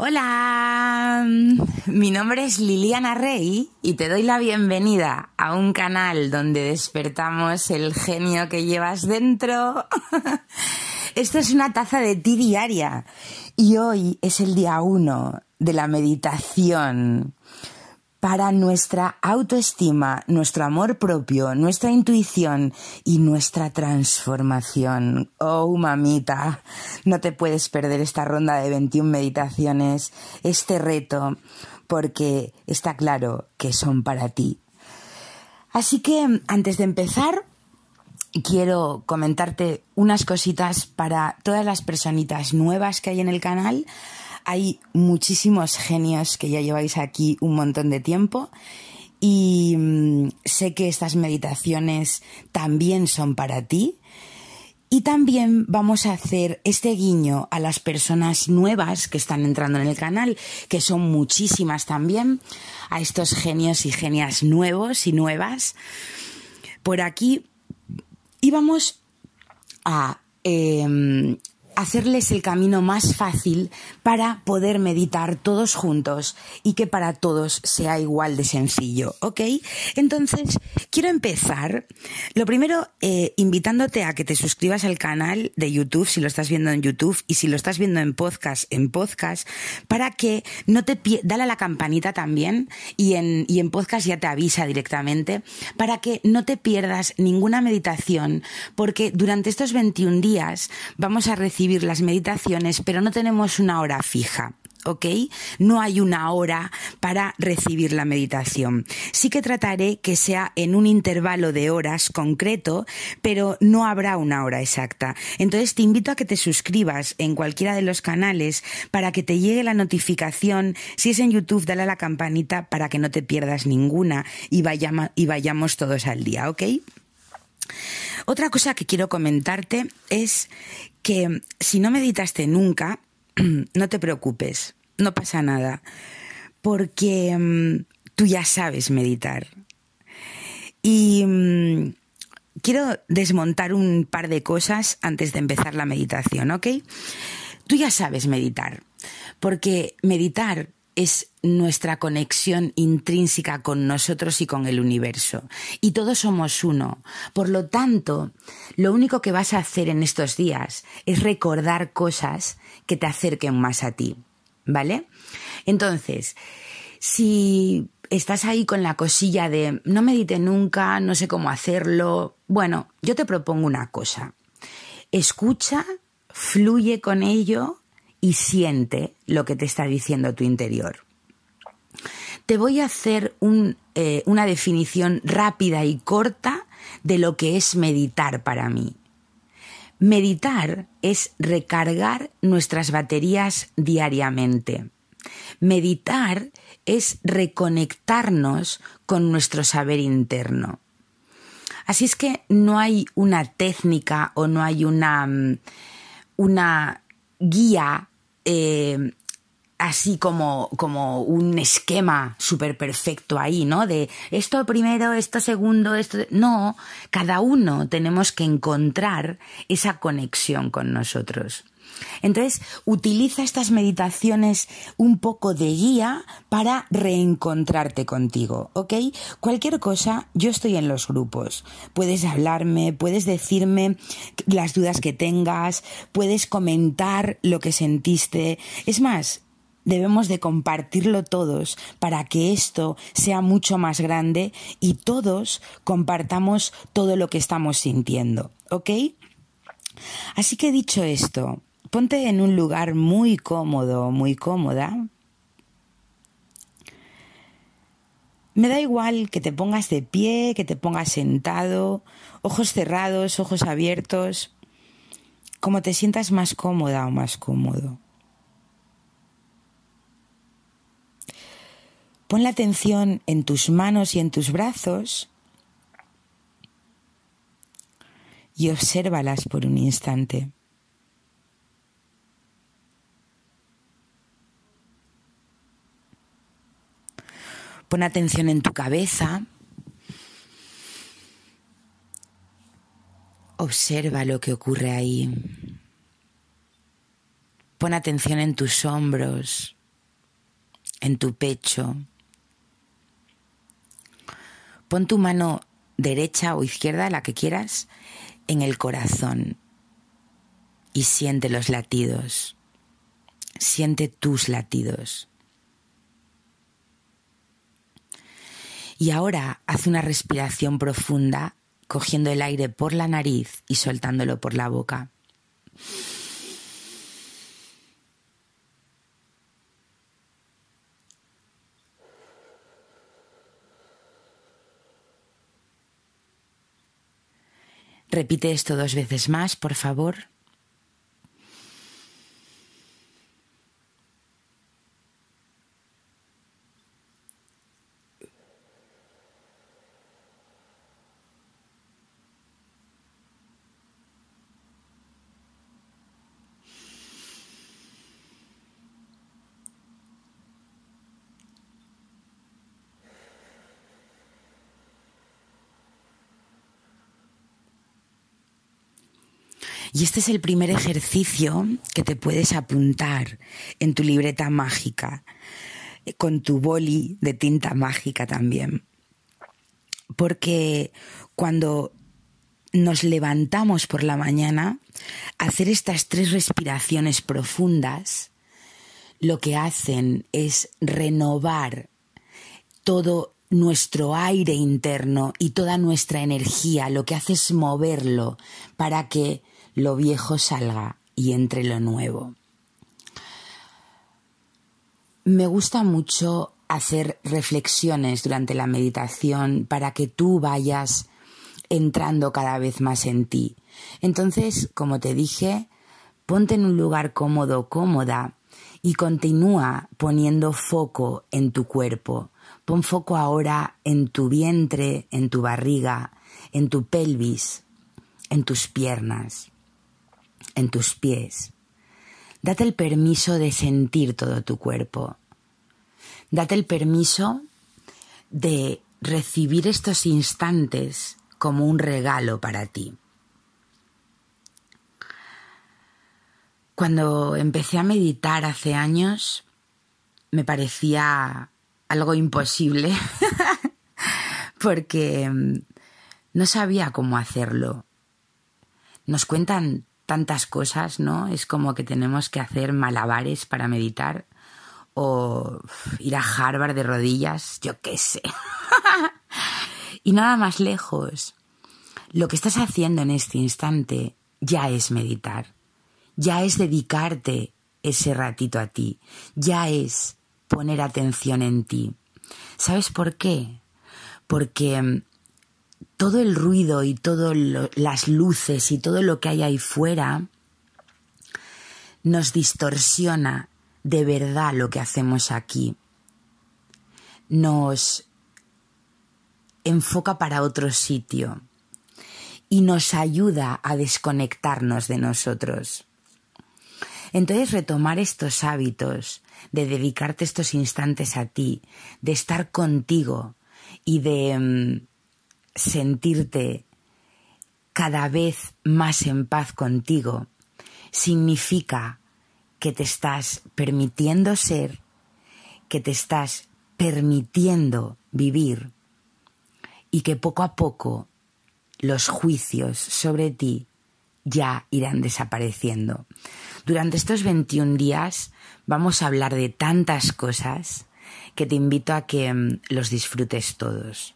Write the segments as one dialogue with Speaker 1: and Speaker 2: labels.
Speaker 1: Hola, mm, mi nombre es Liliana Rey y te doy la bienvenida a un canal donde despertamos el genio que llevas dentro. Esto es una taza de ti diaria y hoy es el día uno de la meditación para nuestra autoestima, nuestro amor propio, nuestra intuición y nuestra transformación. Oh, mamita, no te puedes perder esta ronda de 21 meditaciones, este reto, porque está claro que son para ti. Así que, antes de empezar, quiero comentarte unas cositas para todas las personitas nuevas que hay en el canal hay muchísimos genios que ya lleváis aquí un montón de tiempo y mm, sé que estas meditaciones también son para ti. Y también vamos a hacer este guiño a las personas nuevas que están entrando en el canal, que son muchísimas también, a estos genios y genias nuevos y nuevas. Por aquí íbamos a em, hacerles el camino más fácil para poder meditar todos juntos y que para todos sea igual de sencillo, ¿ok? Entonces, quiero empezar, lo primero, eh, invitándote a que te suscribas al canal de YouTube, si lo estás viendo en YouTube y si lo estás viendo en podcast, en podcast, para que no te dale a la campanita también y en, y en podcast ya te avisa directamente, para que no te pierdas ninguna meditación, porque durante estos 21 días vamos a recibir las meditaciones, pero no tenemos una hora fija. ¿ok? No hay una hora para recibir la meditación. Sí que trataré que sea en un intervalo de horas concreto, pero no habrá una hora exacta. Entonces te invito a que te suscribas en cualquiera de los canales para que te llegue la notificación. Si es en YouTube, dale a la campanita para que no te pierdas ninguna y vayamos todos al día, ¿ok? Otra cosa que quiero comentarte es que si no meditaste nunca, no te preocupes, no pasa nada, porque mm, tú ya sabes meditar. Y mm, quiero desmontar un par de cosas antes de empezar la meditación, ¿ok? Tú ya sabes meditar, porque meditar es nuestra conexión intrínseca con nosotros y con el universo. Y todos somos uno. Por lo tanto, lo único que vas a hacer en estos días es recordar cosas que te acerquen más a ti. ¿Vale? Entonces, si estás ahí con la cosilla de no medite nunca, no sé cómo hacerlo, bueno, yo te propongo una cosa. Escucha, fluye con ello y siente lo que te está diciendo tu interior. Te voy a hacer eh, una definición rápida y corta de lo que es meditar para mí. Meditar es recargar nuestras baterías diariamente. Meditar es reconectarnos con nuestro saber interno. Así es que no hay una técnica o no hay una mm, guía eh, así como, como un esquema súper perfecto ahí, ¿no? De esto primero, esto segundo, esto... No, cada uno tenemos que encontrar esa conexión con nosotros. Entonces, utiliza estas meditaciones un poco de guía para reencontrarte contigo, ¿ok? Cualquier cosa, yo estoy en los grupos. Puedes hablarme, puedes decirme las dudas que tengas, puedes comentar lo que sentiste. Es más, debemos de compartirlo todos para que esto sea mucho más grande y todos compartamos todo lo que estamos sintiendo, ¿ok? Así que dicho esto, ponte en un lugar muy cómodo, muy cómoda. Me da igual que te pongas de pie, que te pongas sentado, ojos cerrados, ojos abiertos, como te sientas más cómoda o más cómodo. Pon la atención en tus manos y en tus brazos y obsérvalas por un instante. Pon atención en tu cabeza. Observa lo que ocurre ahí. Pon atención en tus hombros, en tu pecho. Pon tu mano derecha o izquierda, la que quieras, en el corazón y siente los latidos. Siente tus latidos. Y ahora haz una respiración profunda, cogiendo el aire por la nariz y soltándolo por la boca. Repite esto dos veces más, por favor. Y este es el primer ejercicio que te puedes apuntar en tu libreta mágica, con tu boli de tinta mágica también. Porque cuando nos levantamos por la mañana, hacer estas tres respiraciones profundas lo que hacen es renovar todo nuestro aire interno y toda nuestra energía, lo que hace es moverlo para que lo viejo salga y entre lo nuevo. Me gusta mucho hacer reflexiones durante la meditación para que tú vayas entrando cada vez más en ti. Entonces, como te dije, ponte en un lugar cómodo, cómoda, y continúa poniendo foco en tu cuerpo. Pon foco ahora en tu vientre, en tu barriga, en tu pelvis, en tus piernas en tus pies. Date el permiso de sentir todo tu cuerpo. Date el permiso de recibir estos instantes como un regalo para ti. Cuando empecé a meditar hace años, me parecía algo imposible porque mm, no sabía cómo hacerlo. Nos cuentan tantas cosas, ¿no? Es como que tenemos que hacer malabares para meditar o ir a Harvard de rodillas, yo qué sé. y nada más lejos. Lo que estás haciendo en este instante ya es meditar, ya es dedicarte ese ratito a ti, ya es poner atención en ti. ¿Sabes por qué? Porque mm, todo el ruido y todas las luces y todo lo que hay ahí fuera nos distorsiona de verdad lo que hacemos aquí. Nos enfoca para otro sitio y nos ayuda a desconectarnos de nosotros. Entonces retomar estos hábitos, de dedicarte estos instantes a ti, de estar contigo y de mm, sentirte cada vez más en paz contigo significa que te estás permitiendo ser, que te estás permitiendo vivir y que poco a poco los juicios sobre ti ya irán desapareciendo. Durante estos 21 días vamos a hablar de tantas cosas que te invito a que mm, los disfrutes todos.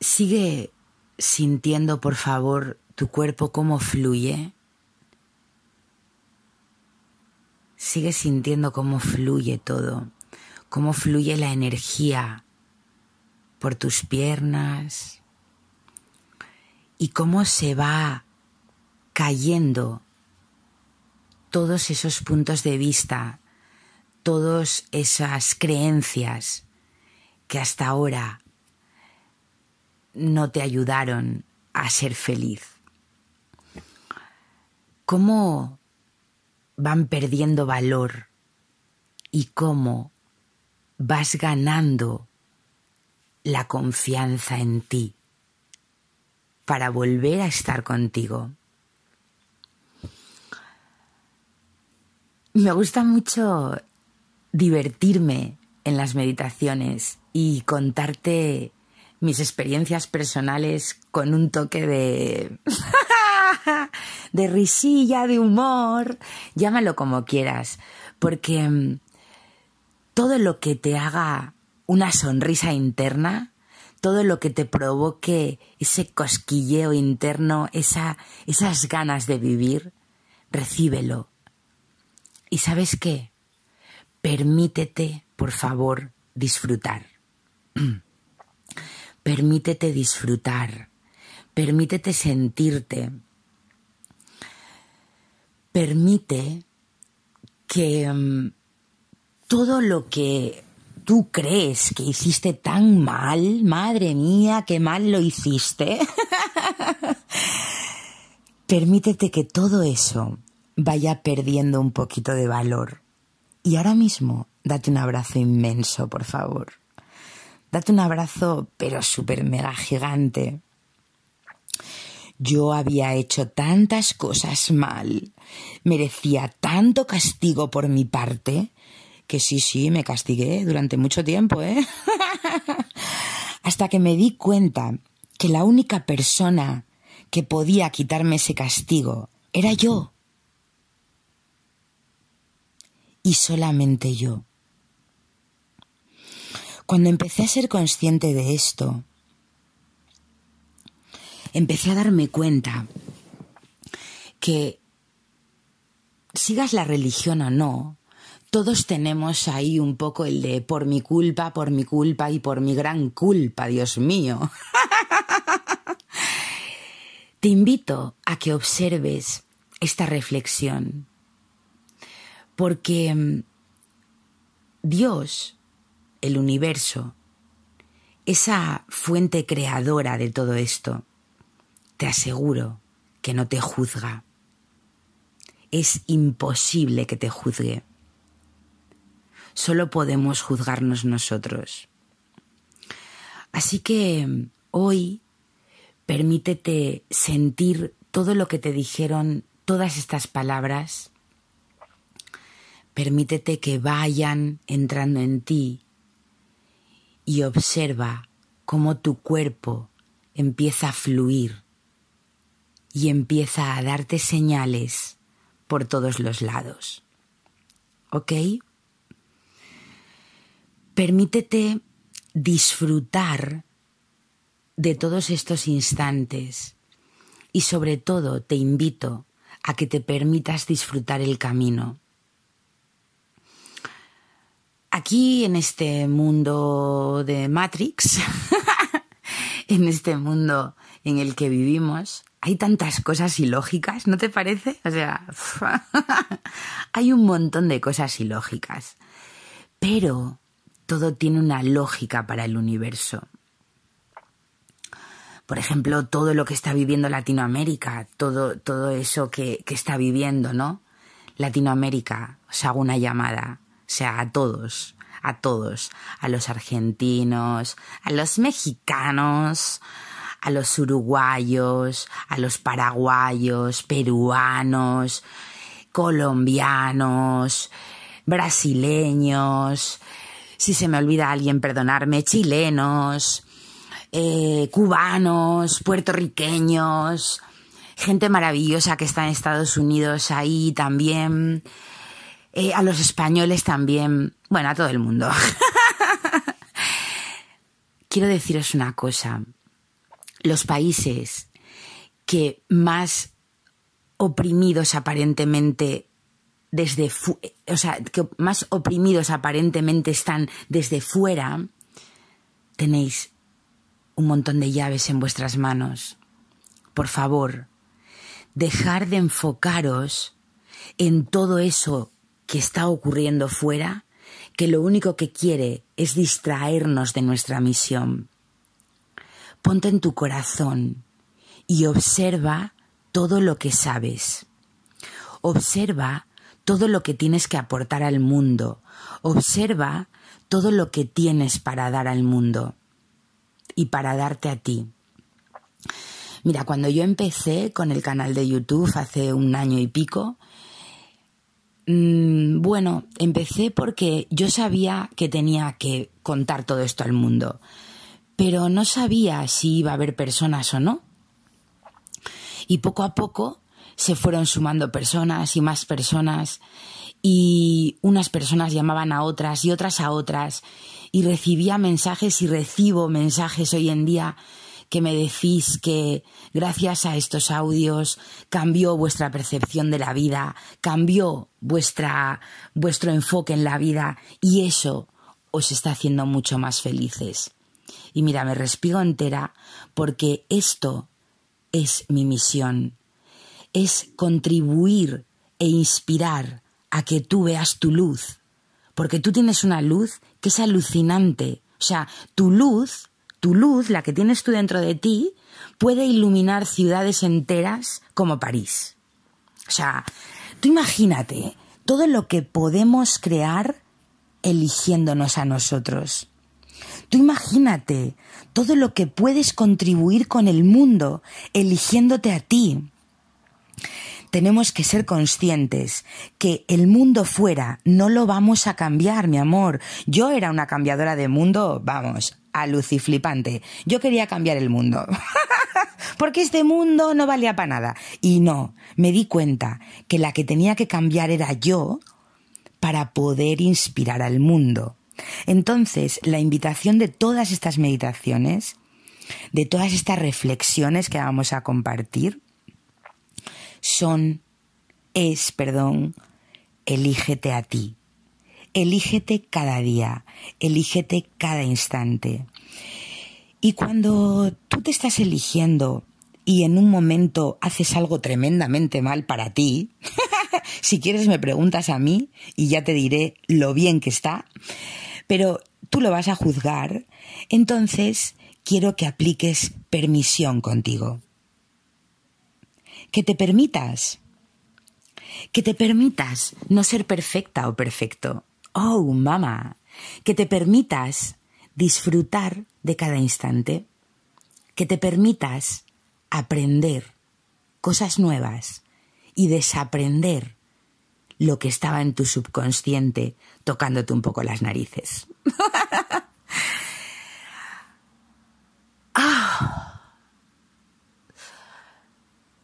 Speaker 1: Sigue sintiendo, por favor, tu cuerpo cómo fluye. Sigue sintiendo cómo fluye todo, cómo fluye la energía por tus piernas y cómo se va cayendo todos esos puntos de vista, todas esas creencias que hasta ahora no te ayudaron a ser feliz? ¿Cómo van perdiendo valor y cómo vas ganando la confianza en ti para volver a estar contigo? Me gusta mucho divertirme en las meditaciones y contarte mis experiencias personales con un toque de... de risilla, de humor, llámalo como quieras, porque mm, todo lo que te haga una sonrisa interna, todo lo que te provoque ese cosquilleo interno, esas ganas de vivir, recíbelo. ¿Y sabes qué? Permítete, por favor, disfrutar. Permítete disfrutar, permítete sentirte, permite que mm, todo lo que tú crees que hiciste tan mal, madre mía, qué mal lo hiciste, permítete que todo eso vaya perdiendo un poquito de valor. Y ahora mismo, date un abrazo inmenso, por favor date un abrazo, pero súper mega gigante. Yo había hecho tantas cosas mal, merecía tanto castigo por mi parte, que sí, sí, me castigué durante mucho tiempo, ¿eh? Hasta que me di cuenta que la única persona que podía quitarme ese castigo era yo. Y solamente yo. Cuando empecé a ser consciente de esto, empecé a darme cuenta que sigas la religión o no, todos tenemos ahí un poco el de por mi culpa, por mi culpa y por mi gran culpa, Dios mío. Te invito a que observes esta reflexión, porque mm, Dios el universo, esa fuente creadora de todo esto, te aseguro que no te juzga. Es imposible que te juzgue. Solo podemos juzgarnos nosotros. Así que hoy permítete sentir todo lo que te dijeron todas estas palabras. Permítete que vayan entrando en ti y observa cómo tu cuerpo empieza a fluir y empieza a darte señales por todos los lados. ¿Ok? Permítete disfrutar de todos estos instantes y sobre todo te invito a que te permitas disfrutar el camino aquí en este mundo de Matrix, en este mundo en el que vivimos, hay tantas cosas ilógicas, ¿no te parece? O sea, hay un montón de cosas ilógicas. Pero todo tiene una lógica para el universo. Por ejemplo, todo lo que está viviendo Latinoamérica, todo, todo eso que, que está viviendo, ¿no? Latinoamérica, os hago una llamada. O sea, a todos, a todos, a los argentinos, a los mexicanos, a los uruguayos, a los paraguayos, peruanos, colombianos, brasileños, si se me olvida alguien, perdonarme, chilenos, eh, cubanos, puertorriqueños, gente maravillosa que está en Estados Unidos ahí también, eh, a los españoles también, bueno, a todo el mundo. Quiero deciros una cosa, los países que más oprimidos aparentemente desde que más oprimidos aparentemente están desde fuera, tenéis un montón de llaves en vuestras manos. Por favor, dejar de enfocaros en todo eso que está ocurriendo fuera que lo único que quiere es distraernos de nuestra misión. Ponte en tu corazón y observa todo lo que sabes. Observa todo lo que tienes que aportar al mundo. Observa todo lo que tienes para dar al mundo y para darte a ti. Mira, cuando yo empecé con el canal de YouTube hace un año y pico, Mm, bueno, empecé porque yo sabía que tenía que contar todo esto al mundo, pero no sabía si iba a haber personas o no. Y poco a poco se fueron sumando personas y más personas y unas personas llamaban a otras y otras a otras y recibía mensajes y recibo mensajes hoy en día que me decís que gracias a estos audios cambió vuestra percepción de la vida, cambió vuestra, vuestro enfoque en la vida y eso os está haciendo mucho más felices. Y mira, me respiro entera porque esto es mi misión, es contribuir e inspirar a que tú veas tu luz, porque tú tienes una luz que es alucinante, o sea, tu luz tu luz, la que tienes tú dentro de ti, puede iluminar ciudades enteras como París. O sea, tú imagínate todo lo que podemos crear eligiéndonos a nosotros. Tú imagínate todo lo que puedes contribuir con el mundo eligiéndote a ti. Tenemos que ser conscientes que el mundo fuera no lo vamos a cambiar, mi amor. Yo era una cambiadora de mundo, vamos, aluciflipante. Yo quería cambiar el mundo. Porque este mundo no valía para nada. Y no, me di cuenta que la que tenía que cambiar era yo para poder inspirar al mundo. Entonces, la invitación de todas estas meditaciones, de todas estas reflexiones que vamos a compartir, son, es, perdón, elígete a ti elígete cada día, elígete cada instante. Y cuando tú te estás eligiendo y en un momento haces algo tremendamente mal para ti, si quieres me preguntas a mí y ya te diré lo bien que está, pero tú lo vas a juzgar, entonces quiero que apliques permisión contigo. Que te permitas, que te permitas no ser perfecta o perfecto, oh mamá, que te permitas disfrutar de cada instante, que te permitas aprender cosas nuevas y desaprender lo que estaba en tu subconsciente tocándote un poco las narices. ah.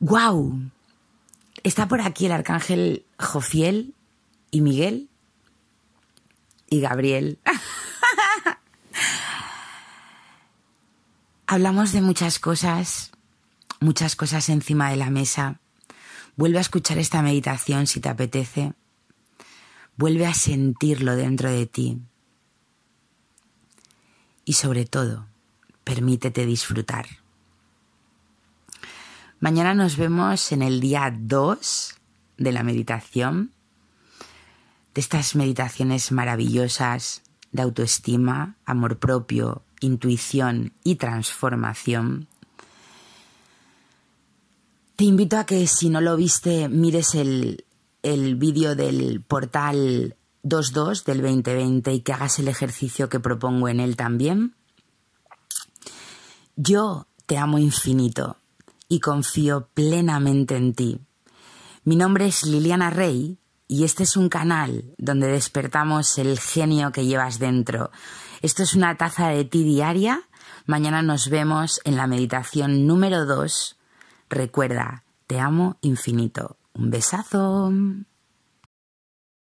Speaker 1: ¡Guau! Está por aquí el arcángel Jofiel y Miguel y Gabriel. Hablamos de muchas cosas, muchas cosas encima de la mesa. Vuelve a escuchar esta meditación si te apetece. Vuelve a sentirlo dentro de ti. Y sobre todo, permítete disfrutar. Mañana nos vemos en el día 2 de la meditación de estas meditaciones maravillosas de autoestima, amor propio, intuición y transformación, te invito a que si no lo viste mires el, vídeo del portal 2.2 del 2020 y que hagas el ejercicio que propongo en él también. Yo te amo infinito y confío plenamente en ti. Mi nombre es Liliana Rey y este es un canal donde despertamos el genio que llevas dentro. Esto es una taza de ti diaria. Mañana nos vemos en la meditación número 2. Recuerda, te amo infinito. Un besazo.